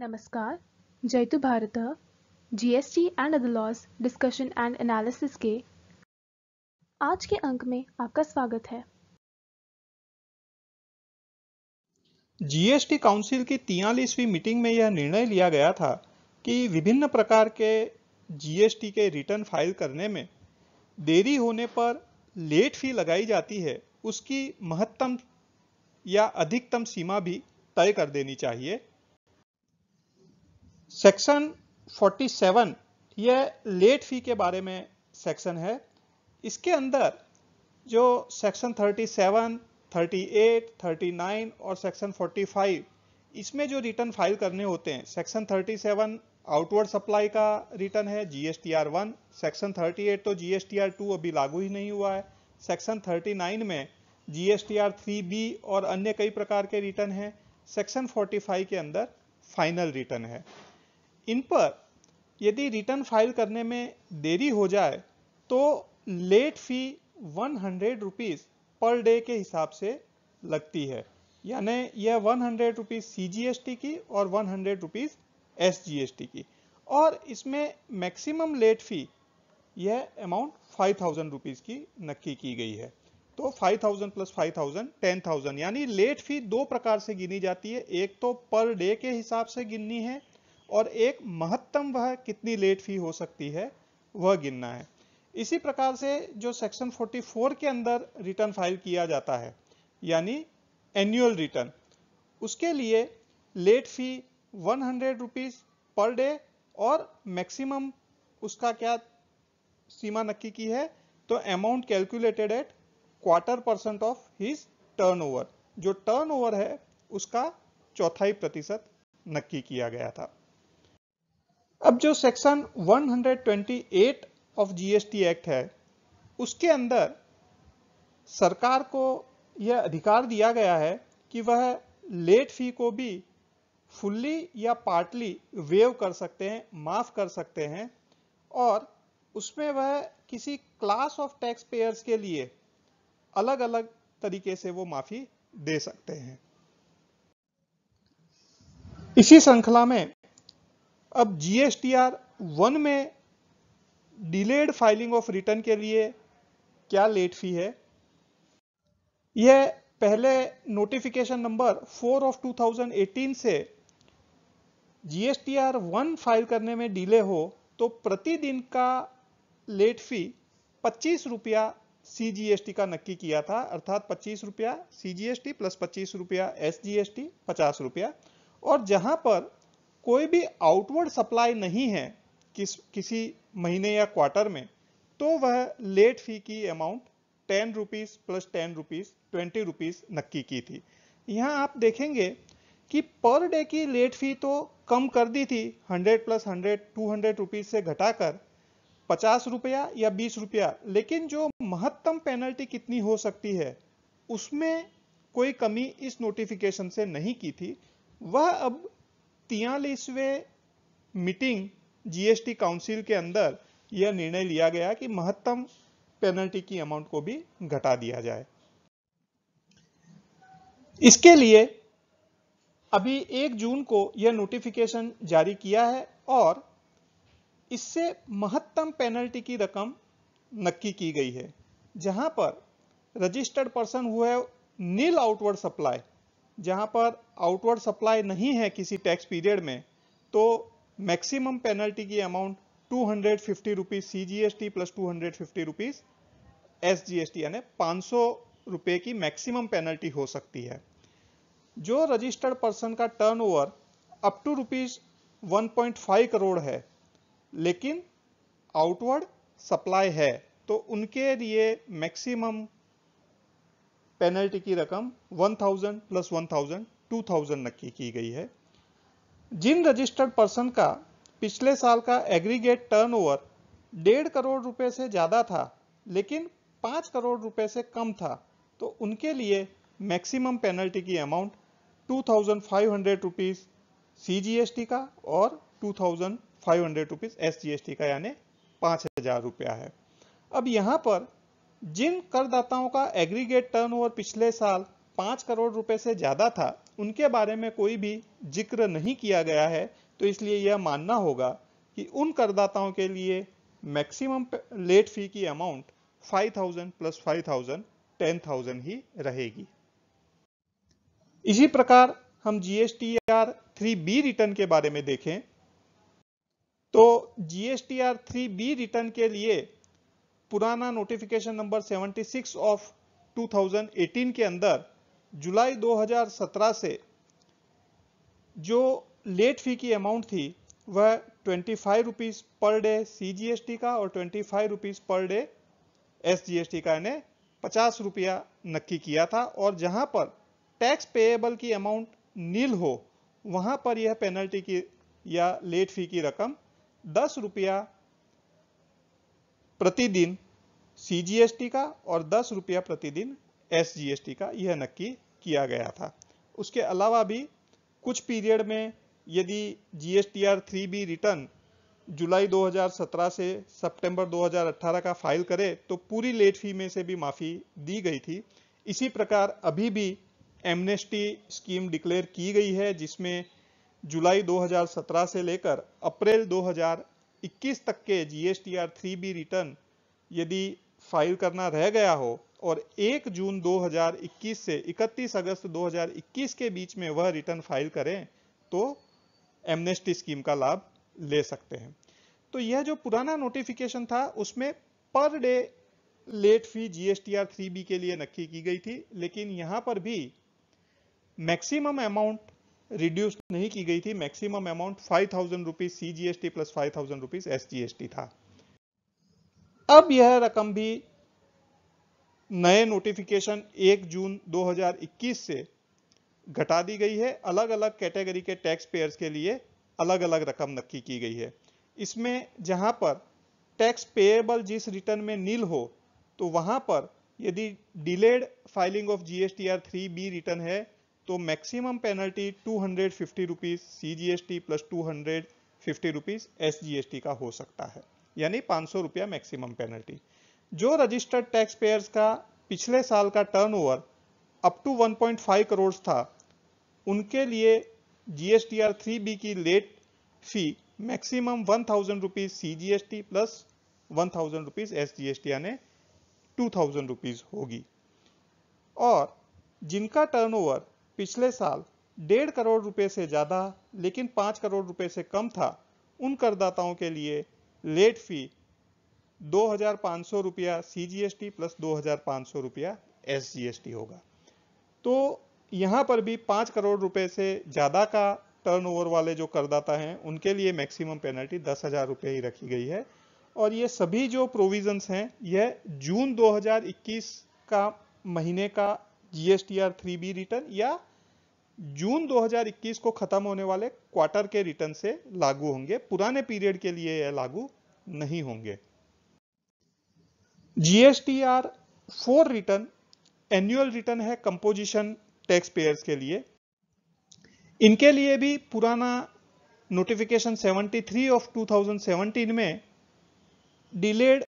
नमस्कार Jayatu Bharat GST and other laws discussion and analysis के आज के अंक में आपका स्वागत है जीएसटी काउंसिल की तियालीसवीं मीटिंग में यह निर्णय लिया गया था कि विभिन्न प्रकार के जीएसटी के रिटर्न फाइल करने में देरी होने पर लेट फी लगाई जाती है उसकी महत्तम या अधिकतम सीमा भी तय कर देनी चाहिए सेक्शन 47 यह लेट फी के बारे में सेक्शन है इसके अंदर जो सेक्शन 37, 38, 39 और सेक्शन 45 इसमें जो रिटर्न फाइल करने होते हैं सेक्शन 37 आउटवर्ड सप्लाई का रिटर्न है G S T R one section 38 तो G S T R two अभी लागू ही नहीं हुआ है सेक्शन 39 में G S T R three B और अन्य कई प्रकार के रिटर्न हैं सेक्शन 45 के अंदर फाइनल रिटर्न है इन पर यदि रिटर्न फाइल करने में देरी हो जाए तो late fee one hundred rupees per day के हिसाब से लगती है यानी यह one hundred rupees C G S T की और one hundred rupees S G S T की और इसमें मैक्सिमम लेट फी यह अमाउंट फाइव थाउजेंड रुपीज़ की नक्की की गई है तो five thousand plus five thousand ten thousand यानी लेट फी दो प्रकार से गिनी जाती है एक तो पर डे के हिसाब से गिननी है और एक महत्तम वह कितनी लेट फी हो सकती है वह गिनना है इसी प्रकार से जो सेक्शन 44 के अंदर रिटर्न फाइल किया जाता है यानी एनुअल रिटर्न उसके लिए late fee one hundred per day और मैक्सिमम उसका क्या सीमा नक्की की है तो amount calculated at quarter percent of his turnover जो टर्नओवर है उसका चौथाई प्रतिशत नक्की किया गया था अब जो सेक्शन 128 ऑफ जीएसटी एक्ट है उसके अंदर सरकार को यह अधिकार दिया गया है कि वह लेट फी को भी फुल्ली या पार्टली वेव कर सकते हैं माफ कर सकते हैं और उसमें वह किसी क्लास ऑफ टैक्स पेयर्स के लिए अलग अलग तरीके से वो माफी दे सकते हैं इसी श्रृंखला में अब जीएसटीआर वन में डिलेड फाइलिंग ऑफ रिटर्न के लिए क्या लेट फी है यह पहले नोटिफिकेशन नंबर फोर ऑफ 2018 से जीएसटीआर वन फाइल करने में डिले हो तो प्रतिदिन का लेट फी पच्चीस रुपया सीजीएसटी का नक्की किया था अर्थात पच्चीस रुपया सीजीएसटी प्लस पच्चीस रुपया एस एस जी टी पचास रुपया और जहां पर कोई भी आउटवर्ड सप्लाई नहीं है किस किसी महीने या क्वार्टर में तो वह लेट फी की amount ten rupees plus ten rupees twenty rupees नक्की की थी यहाँ आप देखेंगे कि पर डे की लेट फी तो कम कर दी थी hundred plus hundred two hundred rupees से घटाकर पचास रुपया या बीस रुपया लेकिन जो महत्तम पेनल्टी कितनी हो सकती है उसमें कोई कमी इस नोटिफिकेशन से नहीं की थी वह अब तियालीसवें मीटिंग जीएसटी काउंसिल के अंदर यह निर्णय लिया गया कि महत्तम पेनल्टी की अमाउंट को भी घटा दिया जाए इसके लिए अभी 1 जून को यह नोटिफिकेशन जारी किया है और इससे महत्तम पेनल्टी की रकम नक्की की गई है जहां पर रजिस्टर्ड पर्सन हुआ नील आउटवर्ड सप्लाई जहां पर आउटवर्ड सप्लाई नहीं है किसी टैक्स पीरियड में तो मैक्सिमम पेनल्टी की amount two hundred fifty rupees C G S T plus two hundred fifty rupees S G S T यानी पाँच सौ रुपये की मैक्सिमम पेनल्टी हो सकती है जो रजिस्टर्ड पर्सन का turnover up to rupees 1.5 crore है लेकिन आउटवर्ड सप्लाई है तो उनके लिए मैक्सिमम पेनल्टी की रकम 1000 प्लस 1000 2000 नक्की की गई है जिन रजिस्टर्ड पर्सन का पिछले साल का एग्रीगेट टर्नओवर डेढ़ करोड़ रुपए से ज़्यादा था लेकिन पाँच करोड़ रुपए से कम था तो उनके लिए मैक्सिमम पेनल्टी की अमाउंट टू थाउजेंड फाइव का और टू थाउजेंड फाइव का यानी पाँच हज़ार रुपया है अब यहाँ पर जिन करदाताओं का एग्रीगेट टर्नओवर पिछले साल पाँच करोड़ रुपए से ज़्यादा था उनके बारे में कोई भी जिक्र नहीं किया गया है तो इसलिए यह मानना होगा कि उन करदाताओं के लिए मैक्सिमम लेट फी की अमाउंट 5000 प्लस 5000 10000 ही रहेगी इसी प्रकार हम थ्री बी रिटर्न के बारे में देखें तो जीएसटीआर बी रिटर्न के लिए पुराना नोटिफिकेशन नंबर 76 ऑफ 2018 के अंदर जुलाई 2017 से जो लेट फी की अमाउंट थी वह twenty five rupees per day C का और twenty five rupees per day S का यानी पचास रुपया नक्की किया था और जहां पर टैक्स पेएबल की अमाउंट नील हो वहां पर यह पेनल्टी की या लेट फी की रकम दस रुपया प्रतिदिन सीजीएसटी का और दस रुपया प्रतिदिन एसजीएसटी का यह नक्की किया गया था उसके अलावा भी कुछ पीरियड में यदि जी एस बी रिटर्न जुलाई 2017 से सितंबर 2018 का फाइल करे तो पूरी लेट फी में से भी माफ़ी दी गई थी इसी प्रकार अभी भी एमनेस्टी स्कीम डिक्लेयर की गई है जिसमें जुलाई 2017 से लेकर अप्रैल 2021 तक के जी एस बी रिटर्न यदि फाइल करना रह गया हो और 1 जून 2021 से 31 अगस्त 2021 के बीच में वह रिटर्न फाइल करें तो एमनेस्टी स्कीम का लाभ ले सकते हैं तो यह जो पुराना नोटिफिकेशन था उसमें per day late fee GSTR B के लिए नक्की की गई थी लेकिन यहां पर भी मैक्सिमम अमाउंट रिड्यूस नहीं की गई थी maximum amount five thousand rupees C G S T plus five thousand rupees S G S T था अब यह रकम भी नए नोटिफिकेशन 1 जून 2021 से घटा दी गई है अलग अलग कैटेगरी के टैक्स पेयर्स के लिए अलग अलग रकम नक्की की गई है इसमें जहां पर टैक्स पेएबल जिस रिटर्न में नील हो तो वहां पर यदि delayed filing of GSTR S R three B return है तो maximum penalty two hundred fifty rupees C G S T plus two hundred fifty rupees S G S T का हो सकता है यानी पाँच सौ रुपया मैक्सिमम पेनल्टी जो रजिस्टर्ड टैक्स पेयर्स का पिछले साल का टर्नओवर अप टू 1.5 करोड़ था उनके लिए जीएसटीआर थ्री बी की late fee maximum one thousand rupees C G S T plus one thousand rupees S G S T यानी टू थाउजेंड रुपीज होगी और जिनका टर्नओवर पिछले साल डेढ़ करोड़ रुपए से ज़्यादा लेकिन पाँच करोड़ रुपए से कम था उन करदाताओं के लिए लेट फी दो हजार सौ रुपया C G S T plus दो हजार सौ रुपया एस जी एस टी होगा तो यहाँ पर भी पाँच करोड़ रुपए से ज़्यादा का टर्नओवर वाले जो करदाता हैं उनके लिए मैक्सिमम पेनल्टी दस हज़ार रुपये ही रखी गई है और ये सभी जो प्रोविजंस हैं यह जून 2021 का महीने का G S T R three B return या जून 2021 को खत्म होने वाले क्वार्टर के रिटर्न से लागू होंगे पुराने पीरियड के लिए यह लागू नहीं होंगे GSTR four return annual return है कंपोजिशन टैक्स पेयर्स के लिए इनके लिए भी पुराना नोटिफिकेशन 73 ऑफ 2017 में डिलेड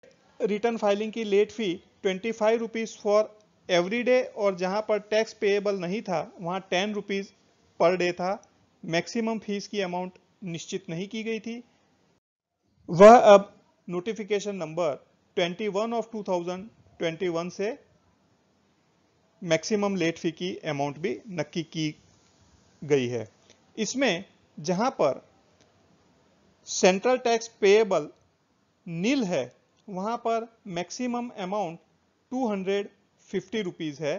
रिटर्न फाइलिंग की late fee twenty five rupees for everyday और जहां पर टैक्स पेएबल नहीं था वहां टेन रुपीज़ पर डे था मैक्सिमम फीस की अमाउंट निश्चित नहीं की गई थी वह अब नोटिफिकेशन नंबर 21 ऑफ 2021 से मैक्सिमम लेट फी की अमाउंट भी नक्की की गई है इसमें जहां पर सेंट्रल टैक्स पेएबल नील है वहां पर मैक्सिमम अमाउंट फिफ्टी रुपीज़ है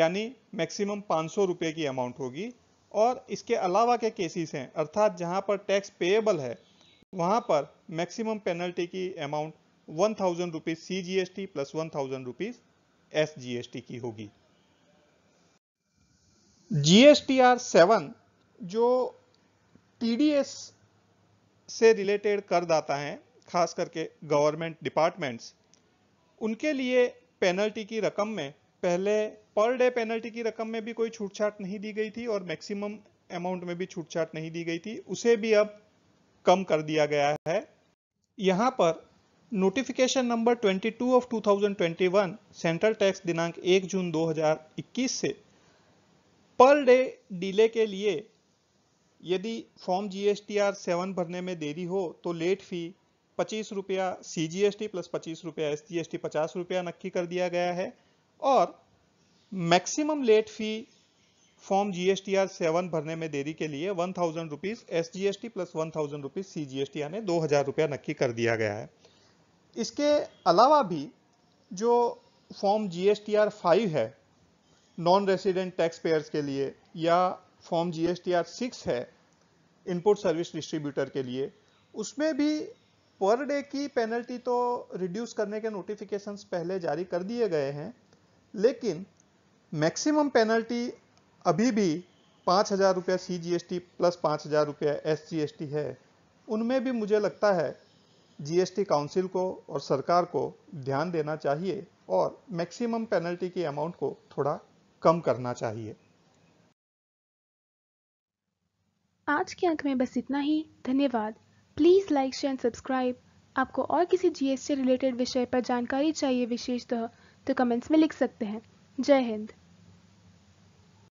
यानी मैक्सिमम पाँच सौ रुपये की अमाउंट होगी और इसके अलावा के केसेस हैं अर्थात जहां पर टैक्स पेएबल है वहां पर मैक्सिमम पेनल्टी की amount one thousand rupees C G S T plus one thousand rupees S G S T की होगी G S T R seven जो टी डी एस से रिलेटेड करदाता हैं खास करके गवर्नमेंट डिपार्टमेंट्स उनके लिए पेनल्टी की रकम में पहले पर डे पेनल्टी की रकम में भी कोई छूटछाट नहीं दी गई थी और मैक्सिमम अमाउंट में भी छूटछाट नहीं दी गई थी उसे भी अब कम कर दिया गया है यहाँ पर notification number 22 of 2021 central tax दिनांक 1 जून 2021 से पर डे डीले के लिए यदि फॉर्म जीएसटीआर 7 भरने में देरी हो तो लेट फी पच्चीस रुपया C G S T plus पच्चीस रुपया एस जी एस टी पचास रुपया नक्की कर दिया गया है और maximum late fee form R seven भरने में देरी के लिए one thousand rupees S G S T plus one thousand rupees C G S T यानी दो हजार रुपया नक्की कर दिया गया है इसके अलावा भी जो form G S T R five है नॉन रेसिडेंट टैक्स पेयर्स के लिए या form G S T R six है इनपुट सर्विस डिस्ट्रीब्यूटर के लिए उसमें भी पर डे की पेनल्टी तो रिड्यूस करने के नोटिफिकेशंस पहले जारी कर दिए गए हैं लेकिन मैक्सिमम पेनल्टी अभी भी पाँच हज़ार रुपया C G S T plus पाँच हज़ार रुपया एस जी एस टी है उनमें भी मुझे लगता है जीएसटी काउंसिल को और सरकार को ध्यान देना चाहिए और मैक्सिमम पेनल्टी की अमाउंट को थोड़ा कम करना चाहिए आज के अंक में बस इतना ही धन्यवाद please like share and subscribe आपको और किसी जीएसटी रिलेटेड विषय पर जानकारी चाहिए विशेषतः तो कमेंट्स में लिख सकते हैं जय हिंद